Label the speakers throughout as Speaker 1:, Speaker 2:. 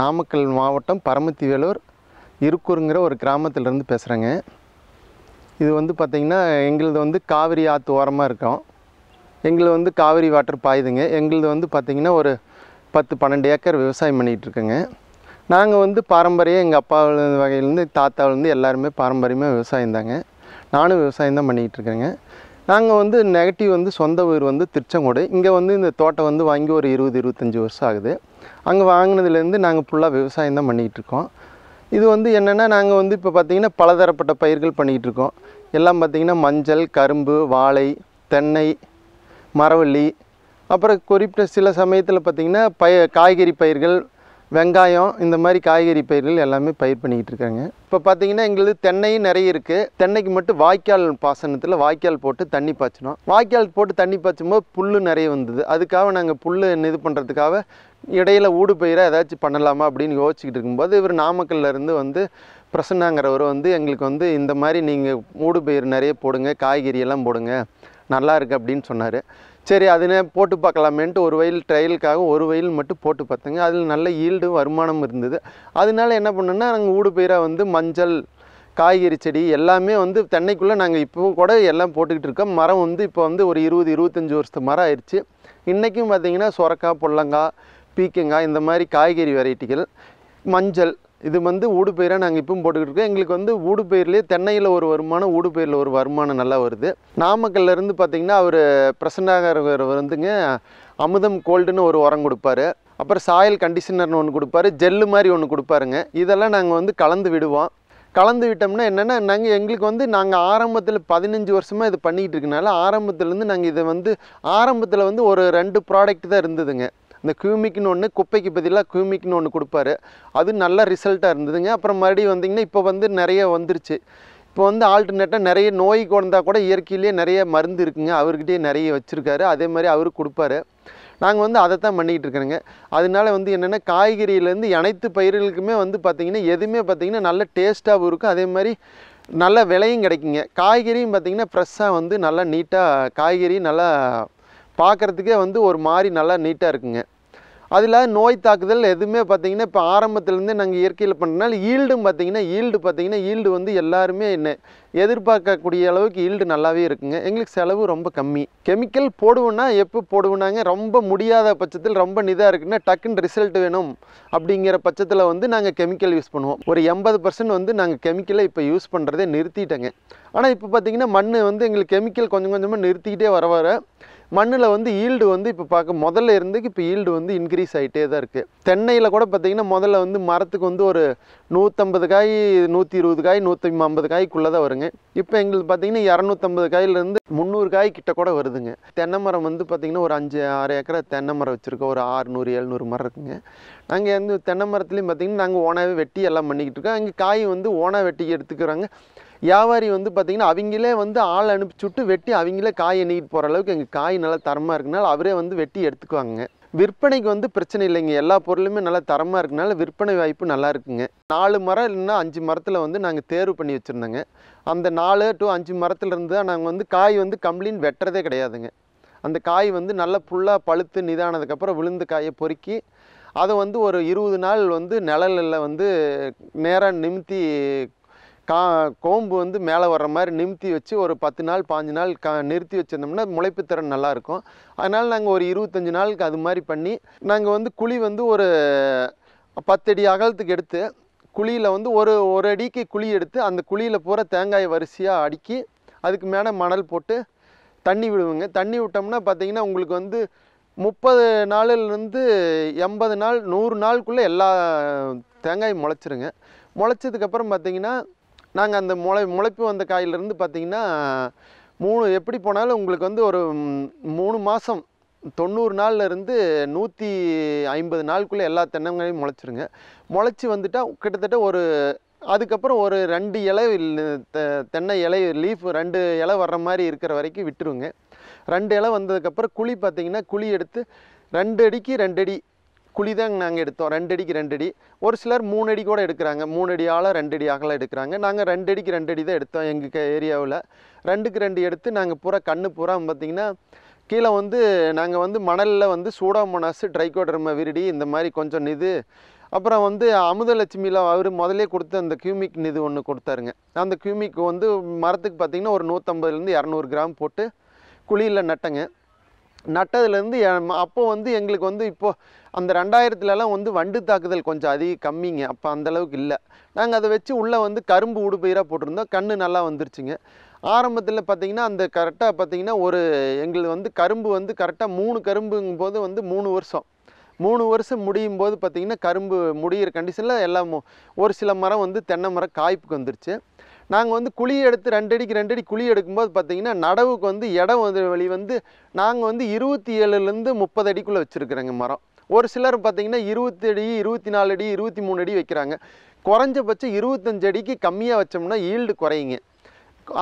Speaker 1: நாமக்கல் மாவட்டம் பரமத்தி வேலூர் இருக்குருங்கிற ஒரு கிராமத்திலேருந்து பேசுகிறேங்க இது வந்து பார்த்திங்கன்னா எங்களது வந்து காவிரி ஆற்று ஓரமாக இருக்கோம் எங்களது வந்து காவிரி வாட்டர் பாயுதுங்க எங்களது வந்து பார்த்திங்கன்னா ஒரு பத்து பன்னெண்டு ஏக்கர் விவசாயம் பண்ணிகிட்ருக்கோங்க நாங்கள் வந்து பாரம்பரியம் எங்கள் அப்பாவில் வகையிலேருந்து தாத்தாவிலேருந்து எல்லாருமே பாரம்பரியமாக விவசாயம் தாங்க நானும் விவசாயம் தான் பண்ணிக்கிட்டு இருக்கேங்க நாங்கள் வந்து நெகட்டிவ் வந்து சொந்த ஊர் வந்து திருச்செங்கோடு இங்கே வந்து இந்த தோட்டம் வந்து வாங்கி ஒரு இருபது இருபத்தஞ்சி வருஷம் ஆகுது அங்கே வாங்கினதுலேருந்து நாங்கள் ஃபுல்லாக விவசாயம் தான் பண்ணிக்கிட்டு இருக்கோம் இது வந்து என்னென்னா நாங்கள் வந்து இப்போ பார்த்திங்கன்னா பலதரப்பட்ட பயிர்கள் பண்ணிக்கிட்டு இருக்கோம் எல்லாம் பார்த்திங்கன்னா மஞ்சள் கரும்பு வாழை தென்னை மரவள்ளி அப்புறம் குறிப்பிட்ட சில சமயத்தில் பார்த்திங்கன்னா பய காய்கறி பயிர்கள் வெங்காயம் இந்த மாதிரி காய்கறி பயிர்கள் எல்லாமே பயிர் பண்ணிக்கிட்டு இருக்காங்க இப்போ பார்த்தீங்கன்னா எங்களுக்கு தென்னையும் நிறைய இருக்குது தென்னைக்கு மட்டும் வாய்க்கால் பாசனத்தில் வாய்க்கால் போட்டு தண்ணி பாய்ச்சினோம் வாய்க்கால் போட்டு தண்ணி பாய்ச்சும் போது புல் நிறைய வந்தது அதுக்காக நாங்கள் புல் இது பண்ணுறதுக்காக இடையில ஊடு பயிராக ஏதாச்சும் பண்ணலாமா அப்படின்னு யோசிச்சுட்டு இருக்கும்போது இவர் நாமக்கல்லேருந்து வந்து பிரசன்னாங்கிறவர் வந்து எங்களுக்கு வந்து இந்த மாதிரி நீங்கள் ஊடு பயிர் நிறைய போடுங்க காய்கறி எல்லாம் போடுங்க நல்லா இருக்குது அப்படின்னு சொன்னார் சரி அதுனே போட்டு பார்க்கலாமேன்ட்டு ஒரு வயல் ட்ரையலுக்காக ஒரு வயல் மட்டும் போட்டு பார்த்தேங்க அதில் நல்ல ஈல்டு வருமானம் இருந்தது அதனால என்ன பண்ணோன்னா நாங்கள் ஊடு பயிராக வந்து மஞ்சள் காய்கறி செடி எல்லாமே வந்து தென்னைக்குள்ளே நாங்கள் இப்போவும் கூட எல்லாம் போட்டுக்கிட்டு இருக்கோம் மரம் வந்து இப்போ வந்து ஒரு இருபது இருபத்தஞ்சி வருஷத்து மரம் ஆயிடுச்சு இன்றைக்கும் பார்த்திங்கன்னா சுரக்காய் பொல்லங்காய் பீக்கங்காய் இந்த மாதிரி காய்கறி வெரைட்டிகள் மஞ்சள் இது வந்து ஊடுபயிராக நாங்கள் இப்பவும் போட்டுக்கிட்டு இருக்கோம் எங்களுக்கு வந்து ஊடுபயிர்லேயே தென்னையில் ஒரு வருமானம் ஊடுபயிரில் ஒரு வருமானம் நல்லா வருது நாமக்கல்லேருந்து பார்த்திங்கன்னா அவர் பிரசன்னாகர் வந்துங்க அமுதம் கோல்டுன்னு ஒரு உரம் கொடுப்பாரு அப்புறம் சாயல் கண்டிஷனர்னு ஒன்று கொடுப்பாரு ஜெல்லு மாதிரி ஒன்று கொடுப்பாருங்க இதெல்லாம் நாங்கள் வந்து கலந்து விடுவோம் கலந்து விட்டோம்னா என்னென்னா நாங்கள் எங்களுக்கு வந்து நாங்கள் ஆரம்பத்தில் பதினஞ்சு வருஷமாக இது பண்ணிக்கிட்டு இருக்கனால ஆரம்பத்துலேருந்து நாங்கள் இதை வந்து ஆரம்பத்தில் வந்து ஒரு ரெண்டு ப்ராடக்ட் தான் இருந்ததுங்க இந்த கியூமிக்னு ஒன்று குப்பைக்கு பதிலாக கியூமிக்னு ஒன்று கொடுப்பாரு அது நல்ல ரிசல்ட்டாக இருந்ததுங்க அப்புறம் மறுபடியும் வந்தீங்கன்னா இப்போ வந்து நிறைய வந்துருச்சு இப்போ வந்து ஆல்டர்னேட்டாக நிறைய நோய் குழந்தா கூட இயற்கையிலேயே நிறைய மருந்து இருக்குங்க அவர்கிட்டயே நிறைய வச்சுருக்காரு அதே மாதிரி அவரு கொடுப்பாரு நாங்கள் வந்து அதை தான் பண்ணிக்கிட்டு இருக்கிறோங்க அதனால வந்து என்னென்னா காய்கறியிலேருந்து அனைத்து பயிர்களுக்குமே வந்து பார்த்திங்கன்னா எதுவுமே பார்த்திங்கன்னா நல்ல டேஸ்ட்டாகவும் இருக்கும் அதே மாதிரி நல்ல விலையும் கிடைக்குங்க காய்கறியும் பார்த்திங்கன்னா ஃப்ரெஷ்ஷாக வந்து நல்லா நீட்டாக காய்கறி நல்லா பார்க்குறதுக்கே வந்து ஒரு மாதிரி நல்லா நீட்டாக இருக்குங்க அதில் நோய் தாக்குதல் எதுவுமே பார்த்திங்கன்னா இப்போ ஆரம்பத்துலேருந்தே நாங்கள் இயற்கையில் பண்ணுறதுனால ஈல்டும் பார்த்திங்கன்னா ஈல்டு பார்த்திங்கன்னா ஈல்டு வந்து எல்லாருமே என்ன எதிர்பார்க்கக்கூடிய அளவுக்கு ஈல்டு நல்லாவே இருக்குங்க எங்களுக்கு செலவு ரொம்ப கம்மி கெமிக்கல் போடுவோன்னா எப்போ போடுவோனாங்க ரொம்ப முடியாத பட்சத்தில் ரொம்ப நிதாக இருக்குன்னா டக்குன்னு ரிசல்ட் வேணும் அப்படிங்கிற பட்சத்தில் வந்து நாங்கள் கெமிக்கல் யூஸ் பண்ணுவோம் ஒரு எண்பது பர்சன்ட் வந்து நாங்கள் கெமிக்கலை இப்போ யூஸ் பண்ணுறதே நிறுத்திட்டேங்க ஆனால் இப்போ பார்த்திங்கன்னா மண் வந்து எங்களுக்கு கெமிக்கல் கொஞ்சம் கொஞ்சமாக நிறுத்திக்கிட்டே வர வர மண்ணில் வந்து ஈல்டு வந்து இப்போ பார்க்க முதல்ல இருந்துக்கு இப்போ ஈல்டு வந்து இன்க்ரீஸ் ஆகிட்டே தான் இருக்குது தென்னையில் கூட பார்த்திங்கன்னா முதல்ல வந்து மரத்துக்கு வந்து ஒரு நூற்றம்பது காய் நூற்றி இருபது காய் நூற்றி ஐம்பது காய்க்குள்ளே தான் வருங்க இப்போ எங்களுக்கு பார்த்திங்கன்னா இரநூத்தம்பது காயிலேருந்து முந்நூறு காய் கிட்ட கூட வருதுங்க தென்னை மரம் வந்து பார்த்திங்கன்னா ஒரு அஞ்சு ஆறு ஏக்கரை தென்னை மரம் வச்சுருக்கோம் ஒரு ஆறுநூறு எழுநூறு மரம் இருக்குங்க நாங்கள் வந்து தென்னை மரத்துலேயும் பார்த்திங்கன்னா நாங்கள் ஓனாகவே வெட்டி எல்லாம் பண்ணிக்கிட்டு இருக்கோம் அங்கே காய் வந்து ஓனாக வெட்டி எடுத்துக்கிறாங்க வியாபாரி வந்து பார்த்திங்கன்னா அவங்களே வந்து ஆள் அனுப்பிச்சுட்டு வெட்டி அவங்களே காய் எண்ணிக்கிட்டு போகிற அளவுக்கு எங்கள் காய் நல்லா தரமாக இருக்கனால அவரே வந்து வெட்டி எடுத்துக்குவாங்க விற்பனைக்கு வந்து பிரச்சனை இல்லைங்க எல்லா பொருளுமே நல்லா தரமாக இருக்கனால விற்பனை வாய்ப்பு நல்லா இருக்குங்க நாலு மரம் இல்லைன்னா அஞ்சு மரத்தில் வந்து நாங்கள் தேர்வு பண்ணி வச்சுருந்தோங்க அந்த நாலு டு அஞ்சு மரத்தில் இருந்து தான் நாங்கள் வந்து காய் வந்து கம்ப்ளீன் வெட்டுறதே கிடையாதுங்க அந்த காய் வந்து நல்லா ஃபுல்லாக பழுத்து நிதானதுக்கப்புறம் விழுந்து காயை பொறுக்கி அதை வந்து ஒரு இருபது நாள் வந்து நிழலில் வந்து நேராக நிமித்தி கா கோம்பு வந்து மேலே வர்ற மாதிரி நிமித்தி வச்சு ஒரு பத்து நாள் பாஞ்சு நாள் க நிறுத்தி வச்சுருந்தோம்னா முளைப்பு திறன் நல்லாயிருக்கும் அதனால் நாங்கள் ஒரு இருபத்தஞ்சி நாளுக்கு அது மாதிரி பண்ணி நாங்கள் வந்து குழி வந்து ஒரு பத்தடி அகலத்துக்கு எடுத்து குழியில் வந்து ஒரு ஒரு அடிக்கு குழி எடுத்து அந்த குழியில் பூரா தேங்காய் வரிசையாக அடுக்கி அதுக்கு மேலே மணல் போட்டு தண்ணி விடுவோங்க தண்ணி விட்டோம்னா பார்த்திங்கன்னா உங்களுக்கு வந்து முப்பது நாளிலிருந்து எண்பது நாள் நூறு நாளுக்குள்ளே எல்லா தேங்காயும் முளைச்சிருங்க முளைச்சதுக்கப்புறம் பார்த்திங்கன்னா நாங்கள் அந்த முளை முளைப்பு வந்த காயிலிருந்து பார்த்திங்கன்னா மூணு எப்படி போனாலும் உங்களுக்கு வந்து ஒரு மூணு மாதம் தொண்ணூறு நாள்லேருந்து நூற்றி ஐம்பது நாளுக்குள்ளே எல்லா தென்னங்களையும் முளைச்சிருங்க முளைச்சி வந்துட்டால் கிட்டத்தட்ட ஒரு அதுக்கப்புறம் ஒரு ரெண்டு இலை தென்னை இலை லீஃப் ரெண்டு இலை வர்ற மாதிரி இருக்கிற வரைக்கும் விட்டுருங்க ரெண்டு இலை வந்ததுக்கப்புறம் குழி பார்த்திங்கன்னா குழி எடுத்து ரெண்டு அடிக்கு ரெண்டு அடி குழி நாங்கள் எடுத்தோம் ரெண்டு அடிக்கு ரெண்டு அடி ஒரு சிலர் மூணு அடி கூட எடுக்கிறாங்க மூணு அடியால் ரெண்டு அடி அகலம் எடுக்கிறாங்க நாங்கள் ரெண்டு அடிக்கு ரெண்டு அடி தான் எடுத்தோம் எங்கள் ஏரியாவில் ரெண்டுக்கு ரெண்டு எடுத்து நாங்கள் பூரா கண்ணு பூரா பார்த்திங்கன்னா கீழே வந்து நாங்கள் வந்து மணலில் வந்து சூடாமோனாஸ் ட்ரைகோடர்ம விரிடி இந்த மாதிரி கொஞ்சம் நிது அப்புறம் வந்து அமுதலட்சுமியில் அவர் முதலே கொடுத்த அந்த கியூமிக் இது ஒன்று கொடுத்தாருங்க அந்த கியூமிக் வந்து மரத்துக்கு பார்த்திங்கன்னா ஒரு நூற்றம்பதுலேருந்து இரநூறு கிராம் போட்டு குழியில் நட்டங்க நட்டதுலேருந்து அப்போது வந்து எங்களுக்கு வந்து இப்போது அந்த ரெண்டாயிரத்துலலாம் வந்து வண்டு தாக்குதல் கொஞ்சம் அதிக கம்மிங்க அப்போ அந்தளவுக்கு இல்லை நாங்கள் அதை வச்சு உள்ளே வந்து கரும்பு உடுப்பயிராக போட்டிருந்தோம் கண் நல்லா வந்துருச்சுங்க ஆரம்பத்தில் பார்த்திங்கன்னா அந்த கரெக்டாக பார்த்திங்கன்னா ஒரு எங்களுக்கு வந்து கரும்பு வந்து கரெக்டாக மூணு கரும்புங்கும் போது வந்து மூணு வருஷம் மூணு வருஷம் முடியும் போது பார்த்திங்கன்னா கரும்பு முடிகிற கண்டிஷனில் எல்லாம் ஒரு சில மரம் வந்து தென்னை மரம் காய்ப்புக்கு வந்துருச்சு நாங்கள் வந்து குழி எடுத்து ரெண்டு அடிக்கு ரெண்டு அடி குழி எடுக்கும்போது பார்த்திங்கன்னா நடவுக்கு வந்து இடம் வந்து வழி வந்து நாங்கள் வந்து இருபத்தி ஏழுலேருந்து முப்பது அடிக்குள்ளே வச்சுருக்குறோங்க மரம் ஒரு சிலர் பார்த்திங்கன்னா இருபத்தி அடி இருபத்தி நாலு அடி இருபத்தி மூணு அடி வைக்கிறாங்க குறைஞ்சபட்சம் இருபத்தஞ்சு அடிக்கு கம்மியாக வச்சோம்னா ஈல்டு குறையுங்க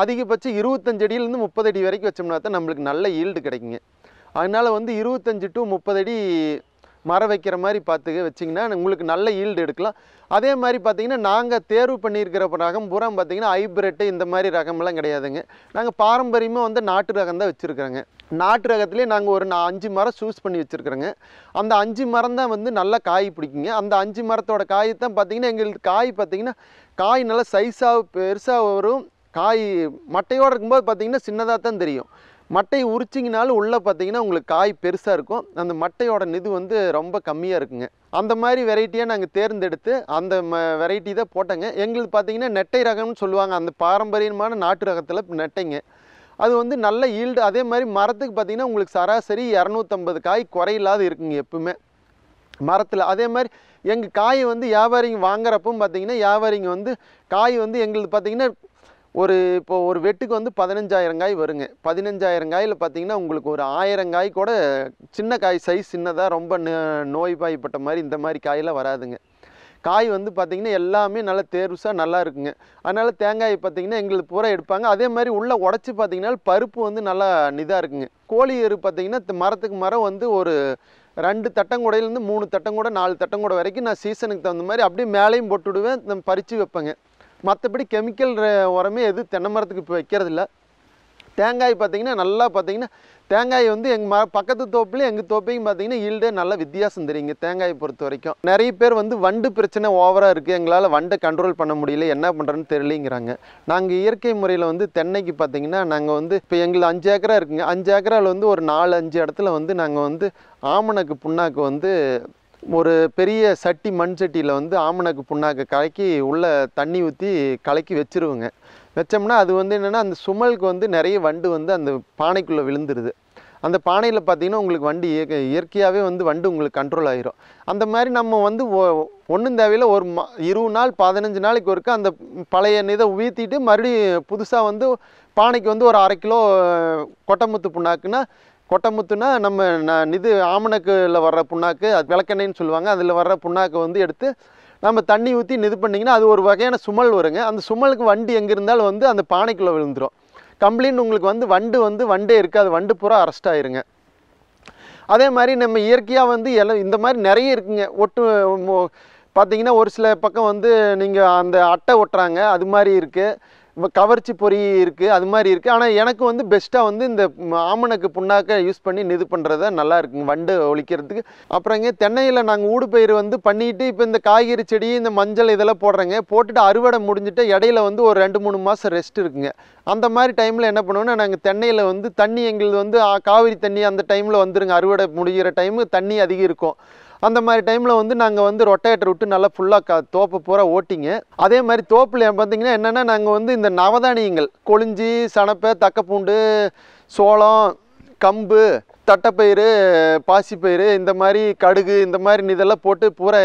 Speaker 1: அதிகபட்சம் இருபத்தஞ்சு அடியிலேருந்து முப்பது அடி வரைக்கும் வச்சோம்னா தான் நம்மளுக்கு நல்ல ஈல்டு கிடைக்குங்க அதனால் வந்து இருபத்தஞ்சி டு முப்பது அடி மர வைக்கிற மாதிரி பார்த்து வச்சிங்கன்னா உங்களுக்கு நல்ல ஈல்டு எடுக்கலாம் அதே மாதிரி பார்த்திங்கன்னா நாங்கள் தேர்வு பண்ணியிருக்கிற ரகம் பூரம் பார்த்திங்கன்னா ஹைப்ரிட்டு இந்த மாதிரி ரகமெல்லாம் கிடையாதுங்க நாங்கள் பாரம்பரியமாக வந்து நாட்டு ரகம் தான் வச்சுருக்குறோங்க நாட்டு ரகத்துலேயே நாங்கள் ஒரு நான் அஞ்சு மரம் சூஸ் பண்ணி வச்சுருக்குறோங்க அந்த அஞ்சு மரம் தான் வந்து நல்லா காய் பிடிக்குங்க அந்த அஞ்சு மரத்தோட காய் தான் பார்த்திங்கன்னா எங்களுக்கு காய் பார்த்திங்கன்னா காய் நல்லா சைஸாக பெருசாக வரும் காய் மட்டையோடு இருக்கும்போது பார்த்திங்கன்னா சின்னதாக தான் தெரியும் மட்டையை உரிச்சிங்கனாலும் உள்ளே பார்த்தீங்கன்னா உங்களுக்கு காய் பெருசாக இருக்கும் அந்த மட்டையோட நிது வந்து ரொம்ப கம்மியாக இருக்குங்க அந்த மாதிரி வெரைட்டியாக நாங்கள் தேர்ந்தெடுத்து அந்த ம வெரைட்டி தான் போட்டோங்க எங்களுக்கு பார்த்தீங்கன்னா நெட்டை ரகம்னு சொல்லுவாங்க அந்த பாரம்பரியமான நாட்டு ரகத்தில் நெட்டைங்க அது வந்து நல்ல ஈல்டு அதே மாதிரி மரத்துக்கு பார்த்திங்கன்னா உங்களுக்கு சராசரி இரநூத்தம்பது காய் குறையில்லாத இருக்குங்க எப்பவுமே மரத்தில் அதே மாதிரி எங்கள் காய் வந்து வியாபாரிங்க வாங்குறப்பும் பார்த்தீங்கன்னா வியாபாரிங்க வந்து காய் வந்து எங்களுக்கு பார்த்திங்கன்னா ஒரு இப்போ ஒரு வெட்டுக்கு வந்து பதினஞ்சாயிரம் காய் வருங்க பதினஞ்சாயிரம் காயில் பார்த்தீங்கன்னா உங்களுக்கு ஒரு ஆயிரம் காய் கூட சின்ன காய் சைஸ் சின்னதாக ரொம்ப பாய்ப்பட்ட மாதிரி இந்த மாதிரி காயெல்லாம் வராதுங்க காய் வந்து பார்த்திங்கன்னா எல்லாமே நல்லா தேர்வுசாக நல்லா இருக்குங்க அதனால் தேங்காய் பார்த்திங்கன்னா எங்களுக்கு பூரா எடுப்பாங்க அதே மாதிரி உள்ளே உடச்சி பார்த்திங்கன்னா பருப்பு வந்து நல்லா இதாக இருக்குங்க கோழி எரு பார்த்திங்கன்னா மரத்துக்கு மரம் வந்து ஒரு ரெண்டு தட்டங்குடையிலேருந்து மூணு தட்டங்கூட நாலு தட்டங்கூட வரைக்கும் நான் சீசனுக்கு தகுந்த மாதிரி அப்படியே மேலேயும் போட்டுவிடுவேன் பறித்து வைப்பேங்க மற்றபடி கெமிக்கல் உரமே எதுவும் தென்னை மரத்துக்கு இப்போ வைக்கிறதில்ல தேங்காய் பார்த்திங்கன்னா நல்லா பார்த்தீங்கன்னா தேங்காய் வந்து எங்கள் ம பக்கத்து தோப்புலேயும் எங்கள் தோப்பையும் பார்த்திங்கன்னா ஈல்டே நல்லா வித்தியாசம் தெரியுங்க தேங்காயை பொறுத்த வரைக்கும் நிறைய பேர் வந்து வண்டு பிரச்சனை ஓவராக இருக்குது எங்களால் வண்டை கண்ட்ரோல் பண்ண முடியல என்ன பண்ணுறேன்னு தெரியலிங்கிறாங்க நாங்கள் இயற்கை முறையில் வந்து தென்னைக்கு பார்த்திங்கன்னா நாங்கள் வந்து இப்போ எங்களுக்கு அஞ்சு ஏக்கரா இருக்குங்க அஞ்சு ஏக்கராவில் வந்து ஒரு நாலு அஞ்சு இடத்துல வந்து நாங்கள் வந்து ஆமணக்கு புண்ணாக்கு வந்து ஒரு பெரிய சட்டி மண் சட்டியில் வந்து ஆமணக்கு புண்ணாக்கு கலக்கி உள்ளே தண்ணி ஊற்றி கலக்கி வச்சுருவோங்க வச்சோம்னா அது வந்து என்னென்னா அந்த சுமலுக்கு வந்து நிறைய வண்டு வந்து அந்த பானைக்குள்ளே விழுந்துருது அந்த பானையில் பார்த்திங்கன்னா உங்களுக்கு வண்டி இயற்கை இயற்கையாகவே வந்து வண்டு உங்களுக்கு கண்ட்ரோல் ஆகிரும் அந்த மாதிரி நம்ம வந்து ஒ ஒன்றும் தேவையில்லை ஒரு ம இருபது நாள் பதினஞ்சு நாளைக்கு ஒருக்க அந்த பழைய இதை உயர்த்திட்டு மறுபடியும் புதுசாக வந்து பானைக்கு வந்து ஒரு அரை கிலோ கொட்டமுத்து புண்ணாக்குன்னா கொட்டமுத்துனா நம்ம இது ஆமணக்கில் வர்ற புண்ணாக்கு அது விளக்கெண்ணு சொல்லுவாங்க அதில் வர்ற புண்ணாக்கு வந்து எடுத்து நம்ம தண்ணி ஊற்றி நிது பண்ணிங்கன்னா அது ஒரு வகையான சுமல் வருங்க அந்த சுமலுக்கு வண்டி எங்கே இருந்தாலும் வந்து அந்த பானைக்குள்ளே விழுந்துடும் கம்ப்ளைண்ட் உங்களுக்கு வந்து வண்டு வந்து வண்டே இருக்காது வண்டு பூரா அரெஸ்ட் ஆயிருங்க அதே மாதிரி நம்ம இயற்கையாக வந்து எல்லாம் இந்த மாதிரி நிறைய இருக்குங்க ஒட்டு பார்த்தீங்கன்னா ஒரு சில பக்கம் வந்து நீங்கள் அந்த அட்டை ஒட்டுறாங்க அது மாதிரி இருக்குது கவர்ச்சி பொறி இருக்குது அது மாதிரி இருக்குது ஆனால் எனக்கு வந்து பெஸ்ட்டாக வந்து இந்த ஆமணக்கு புண்ணாக்க யூஸ் பண்ணி இது பண்ணுறது நல்லா இருக்குங்க வண்டு ஒழிக்கிறதுக்கு அப்புறம் இங்கே தென்னையில் நாங்கள் ஊடு பயிர் வந்து பண்ணிவிட்டு இப்போ இந்த காய்கறி செடி இந்த மஞ்சள் இதெல்லாம் போடுறேங்க போட்டுட்டு அறுவடை முடிஞ்சுட்டு இடையில வந்து ஒரு ரெண்டு மூணு மாதம் ரெஸ்ட் இருக்குங்க அந்த மாதிரி டைமில் என்ன பண்ணுவோம்னா நாங்கள் தென்னையில் வந்து தண்ணி எங்களுக்கு வந்து காவிரி தண்ணி அந்த டைமில் வந்துருங்க அறுவடை முடிகிற டைமு தண்ணி அதிகம் இருக்கும் அந்த மாதிரி டைமில் வந்து நாங்கள் வந்து ரொட்டேட்டர் விட்டு நல்லா ஃபுல்லாக க தோப்பு பூரா ஓட்டிங்க அதே மாதிரி தோப்பில் பார்த்திங்கன்னா என்னென்னா நாங்கள் வந்து இந்த நவதானியங்கள் கொளிஞ்சி சனப்பை தக்கப்பூண்டு சோளம் கம்பு தட்டைப்பயிறு பாசிப்பயிறு இந்த மாதிரி கடுகு இந்த மாதிரி இதெல்லாம் போட்டு பூரா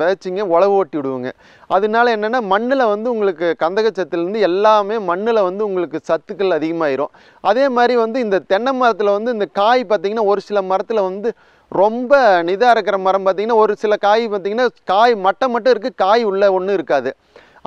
Speaker 1: விதைச்சிங்க உழவு ஓட்டி விடுவோங்க அதனால என்னென்னா மண்ணில் வந்து உங்களுக்கு கந்தகச்சத்துலேருந்து எல்லாமே மண்ணில் வந்து உங்களுக்கு சத்துக்கள் அதிகமாயிரும் அதே மாதிரி வந்து இந்த தென்னை மரத்தில் வந்து இந்த காய் பார்த்திங்கன்னா ஒரு சில மரத்தில் வந்து ரொம்ப நிதாக இருக்கிற மரம் பார்த்திங்கன்னா ஒரு சில காய் பார்த்திங்கன்னா காய் மட்டை மட்டும் இருக்குது காய் உள்ளே ஒன்றும் இருக்காது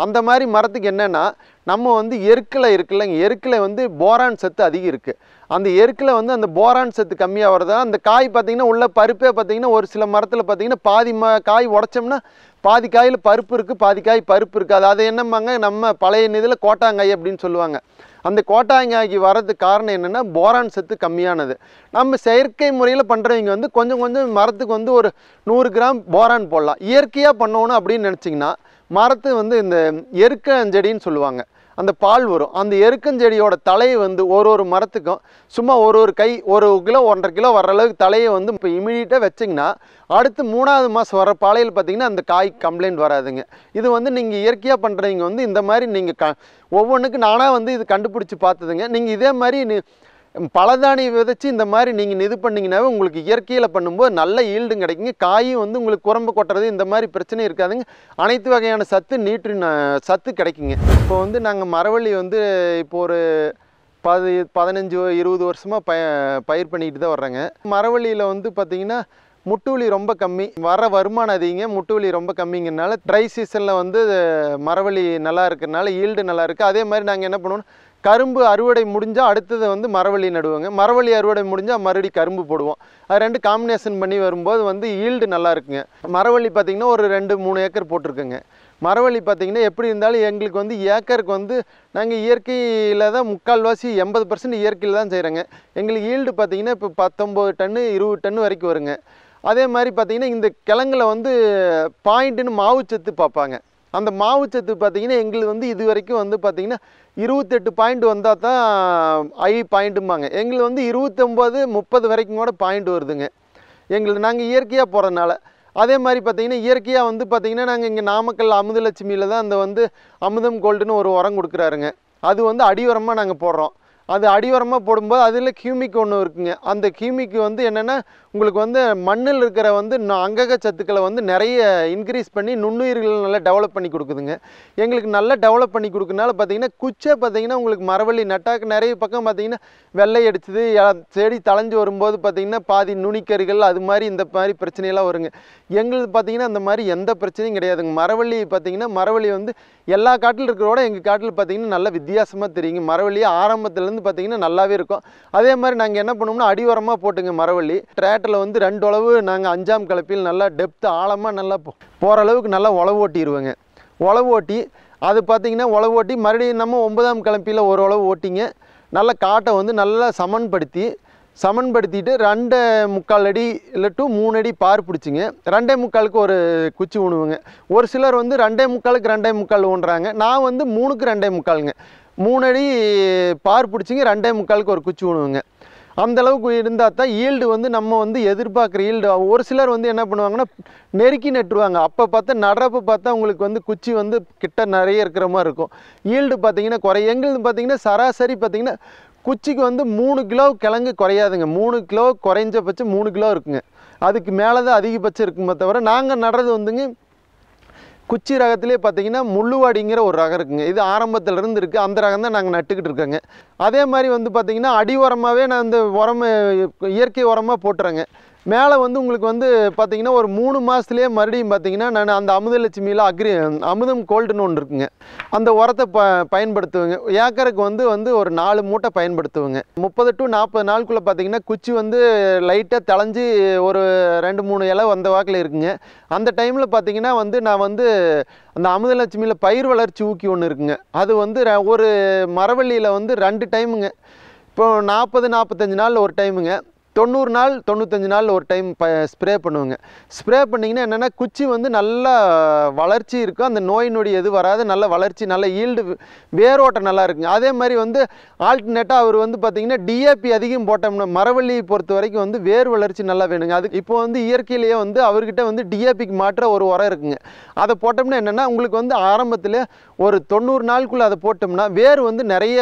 Speaker 1: அந்த மாதிரி மரத்துக்கு என்னென்னா நம்ம வந்து எருக்கில் இருக்குல்லங்க எருக்கில் வந்து போரான் சத்து அதிகம் இருக்குது அந்த எருக்கில் வந்து அந்த போரான் சத்து கம்மியாக அந்த காய் பார்த்திங்கன்னா உள்ள பருப்பே பார்த்திங்கன்னா ஒரு சில மரத்தில் பார்த்திங்கன்னா பாதி ம காய் உடச்சோம்னா பாதிக்காயில் பருப்பு இருக்குது பாதி காய் பருப்பு இருக்காது அது என்னம்பாங்க நம்ம பழைய இதில் கோட்டாங்காய் அப்படின்னு சொல்லுவாங்க அந்த கோட்டாங்காய்க்கு வரதுக்கு காரணம் என்னென்னா போரான் சத்து கம்மியானது நம்ம செயற்கை முறையில் பண்ணுறவங்க வந்து கொஞ்சம் கொஞ்சம் மரத்துக்கு வந்து ஒரு நூறு கிராம் போரான் போடலாம் இயற்கையாக பண்ணணும் அப்படின்னு நினச்சிங்கன்னா மரத்து வந்து இந்த எருக்க செடின்னு சொல்லுவாங்க அந்த பால் வரும் அந்த எருக்கஞ்செடியோட தலையை வந்து ஒரு ஒரு மரத்துக்கும் சும்மா ஒரு ஒரு கை ஒரு கிலோ ஒன்றரை கிலோ வர அளவுக்கு தலையை வந்து இப்போ இமீடியட்டாக வச்சிங்கன்னா அடுத்து மூணாவது மாதம் வர பாலையில் பார்த்திங்கன்னா அந்த காய் கம்ப்ளைண்ட் வராதுங்க இது வந்து நீங்கள் இயற்கையாக பண்ணுறவங்க வந்து இந்த மாதிரி நீங்கள் க ஒவ்வொன்றுக்கு நானாக வந்து இது கண்டுபிடிச்சி பார்த்ததுங்க நீங்கள் இதே மாதிரி பழதானிய விதைச்சு இந்த மாதிரி நீங்கள் இது பண்ணிங்கனாவே உங்களுக்கு இயற்கையில் பண்ணும்போது நல்ல ஈல்டும் கிடைக்குங்க காயும் வந்து உங்களுக்கு குரம்பு கொட்டுறது இந்த மாதிரி பிரச்சனை இருக்காதுங்க அனைத்து வகையான சத்து நீற்று சத்து கிடைக்குங்க இப்போ வந்து நாங்கள் மரவள்ளி வந்து இப்போ ஒரு பதி பதினஞ்சு இருபது வருஷமாக பய பயிர் பண்ணிக்கிட்டு தான் வர்றேங்க மரவள்ளியில் வந்து பார்த்திங்கன்னா முட்டுவலி ரொம்ப கம்மி வர வருமானம் அதிகங்க முட்டுவலி ரொம்ப கம்மிங்கிறனால ட்ரை சீசனில் வந்து மரவள்ளி நல்லா இருக்கிறனால ஈல்டு நல்லா இருக்குது அதே மாதிரி நாங்கள் என்ன பண்ணுவோம் கரும்பு அறுவடை முடிஞ்சால் அடுத்தது வந்து மரவள்ளி நடுவாங்க மரவள்ளி அறுவடை முடிஞ்சால் மறுபடி கரும்பு போடுவோம் அது ரெண்டு காம்பினேஷன் பண்ணி வரும்போது வந்து ஈல்டு நல்லா இருக்குங்க மரவள்ளி பார்த்திங்கன்னா ஒரு ரெண்டு மூணு ஏக்கர் போட்டிருக்குங்க மரவள்ளி பார்த்திங்கன்னா எப்படி இருந்தாலும் எங்களுக்கு வந்து ஏக்கருக்கு வந்து நாங்கள் இயற்கையில் தான் முக்கால்வாசி எண்பது பர்சன்ட் இயற்கையில் தான் செய்கிறோங்க எங்களுக்கு ஈல்டு பார்த்திங்கன்னா இப்போ பத்தொம்போது டன்னு இருபது டன்னு வரைக்கும் வருங்க அதே மாதிரி பார்த்திங்கன்னா இந்த கிழங்குல வந்து பாயிண்ட்டுன்னு மாவுச்சத்து பார்ப்பாங்க அந்த மாவுச்சத்து பார்த்திங்கன்னா எங்களுக்கு வந்து இது வரைக்கும் வந்து பார்த்திங்கன்னா இருபத்தெட்டு பாயிண்ட் வந்தால் தான் ஐ பாயிண்ட்டும்பாங்க எங்களுக்கு வந்து இருபத்தொம்போது முப்பது வரைக்கும் கூட பாயிண்ட் வருதுங்க எங்களுக்கு நாங்கள் இயற்கையாக போகிறதுனால அதே மாதிரி பார்த்திங்கன்னா இயற்கையாக வந்து பார்த்திங்கன்னா நாங்கள் இங்கே நாமக்கல் அமுதலட்சுமியில் தான் அந்த வந்து அமுதம் கோல்டுன்னு ஒரு உரம் கொடுக்குறாருங்க அது வந்து அடி உரமாக நாங்கள் போடுறோம் அது அடிவரமாக போடும்போது அதில் கியூமிக் ஒன்று இருக்குங்க அந்த கியூமிக் வந்து என்னென்னா உங்களுக்கு வந்து மண்ணில் இருக்கிற வந்து அங்கக சத்துக்களை வந்து நிறைய இன்க்ரீஸ் பண்ணி நுண்ணுயிர்கள் நல்லா டெவலப் பண்ணி கொடுக்குதுங்க எங்களுக்கு நல்லா டெவலப் பண்ணி கொடுக்குறனால பார்த்தீங்கன்னா குச்சை பார்த்தீங்கன்னா உங்களுக்கு மரவள்ளி நட்டாக்கு நிறைய பக்கம் பார்த்தீங்கன்னா வெள்ளை அடிச்சுது செடி தலைஞ்சு வரும்போது பார்த்தீங்கன்னா பாதி நுனிக்கறிகள் அது மாதிரி இந்த மாதிரி பிரச்சனையெல்லாம் வருங்க எங்களுக்கு பார்த்தீங்கன்னா அந்த மாதிரி எந்த பிரச்சனையும் கிடையாதுங்க மரவள்ளி பார்த்தீங்கன்னா மரவள்ளி வந்து எல்லா காட்டில் இருக்கிறோட எங்கள் காட்டில் பார்த்தீங்கன்னா நல்ல வித்தியாசமாக தெரியுங்க மரவள்ளியை ஆரம்பத்துலேருந்து வந்து பார்த்திங்கன்னா நல்லாவே இருக்கும் அதே மாதிரி நாங்கள் என்ன பண்ணோம்னா அடிவரமாக போட்டுங்க மரவள்ளி டிராக்டரில் வந்து ரெண்டு அளவு நாங்கள் அஞ்சாம் கலப்பில் நல்லா டெப்த்து ஆழமாக நல்லா போகிற அளவுக்கு நல்லா உழவு ஓட்டிடுவோங்க உழவு ஓட்டி அது பார்த்திங்கன்னா உழவு ஓட்டி மறுபடியும் நம்ம ஒன்பதாம் கிளப்பியில் ஒரு உழவு ஓட்டிங்க நல்லா காட்டை வந்து நல்லா சமன்படுத்தி சமன்படுத்திட்டு ரெண்டை முக்கால் அடி இல்லை டூ மூணு அடி பார் பிடிச்சிங்க ரெண்டே முக்காலுக்கு ஒரு குச்சி ஊணுவோங்க ஒரு சிலர் வந்து ரெண்டே முக்காலுக்கு ரெண்டே முக்கால் ஊன்றாங்க நான் வந்து மூணுக்கு ரெண்டே முக்காலுங்க மூணடி பார் பிடிச்சிங்க ரெண்டே முக்காலுக்கு ஒரு குச்சி அந்த அந்தளவுக்கு இருந்தால் தான் ஈல்டு வந்து நம்ம வந்து எதிர்பார்க்குற ஈல்டு ஒரு சிலர் வந்து என்ன பண்ணுவாங்கன்னா நெருக்கி நட்டுருவாங்க அப்போ பார்த்தா நடப்பு பார்த்தா உங்களுக்கு வந்து குச்சி வந்து கிட்ட நிறைய இருக்கிற மாதிரி இருக்கும் ஈல்டு பார்த்தீங்கன்னா குறை எங்களுக்கு பார்த்தீங்கன்னா சராசரி பார்த்தீங்கன்னா குச்சிக்கு வந்து மூணு கிலோ கிழங்கு குறையாதுங்க மூணு கிலோ குறைஞ்சபட்சம் மூணு கிலோ இருக்குங்க அதுக்கு மேலே தான் அதிகபட்சம் இருக்குமே தவிர நாங்கள் நடுறது வந்துங்க குச்சி ரகத்திலே பார்த்தீங்கன்னா முள்ளுவாடிங்கிற ஒரு ரகம் இருக்குங்க இது ஆரம்பத்திலிருந்து இருக்குது அந்த ரகம் தான் நாங்கள் நட்டுக்கிட்டு இருக்கோங்க அதே மாதிரி வந்து பார்த்திங்கன்னா அடி உரமாகவே நான் இந்த உரம் இயற்கை உரமாக போட்டுறேங்க மேலே வந்து உங்களுக்கு வந்து பார்த்திங்கன்னா ஒரு மூணு மாதத்துலேயே மறுபடியும் பார்த்திங்கன்னா நான் அந்த அமுதலட்சுமியில் அக்ரி அமுதம் கோல்டுன்னு ஒன்று இருக்குங்க அந்த உரத்தை ப பயன்படுத்துவேங்க ஏக்கருக்கு வந்து வந்து ஒரு நாலு மூட்டை பயன்படுத்துவேங்க முப்பது டு நாற்பது நாளுக்குள்ளே பார்த்திங்கன்னா குச்சி வந்து லைட்டாக தெளஞ்சு ஒரு ரெண்டு மூணு இலை வந்த வாக்கில் இருக்குங்க அந்த டைமில் பார்த்திங்கன்னா வந்து நான் வந்து அந்த அமுதலட்சுமியில் பயிர் வளர்ச்சி ஊக்கி ஒன்று இருக்குங்க அது வந்து ஒரு மரவள்ளியில் வந்து ரெண்டு டைமுங்க இப்போ நாற்பது நாற்பத்தஞ்சு நாள் ஒரு டைமுங்க தொண்ணூறு நாள் தொண்ணூத்தஞ்சு நாள் ஒரு டைம் ப ஸ்ப்ரே பண்ணுவோங்க ஸ்ப்ரே பண்ணிங்கன்னா என்னென்னா குச்சி வந்து நல்லா வளர்ச்சி இருக்கும் அந்த நோய் நொடி எது வராது நல்ல வளர்ச்சி நல்ல ஈல்டு வேரோட்டம் நல்லா இருக்குங்க அதே மாதிரி வந்து ஆல்டர்னேட்டாக அவர் வந்து பார்த்திங்கன்னா டிஏபி அதிகம் போட்டோம்னா மரவள்ளி பொறுத்த வரைக்கும் வந்து வேர் வளர்ச்சி நல்லா வேணுங்க அது இப்போ வந்து இயற்கையிலேயே வந்து அவர்கிட்ட வந்து டிஏபிக்கு மாற்ற ஒரு உரம் இருக்குங்க அதை போட்டோம்னா என்னென்னா உங்களுக்கு வந்து ஆரம்பத்தில் ஒரு தொண்ணூறு நாளுக்குள்ளே அதை போட்டோம்னா வேர் வந்து நிறைய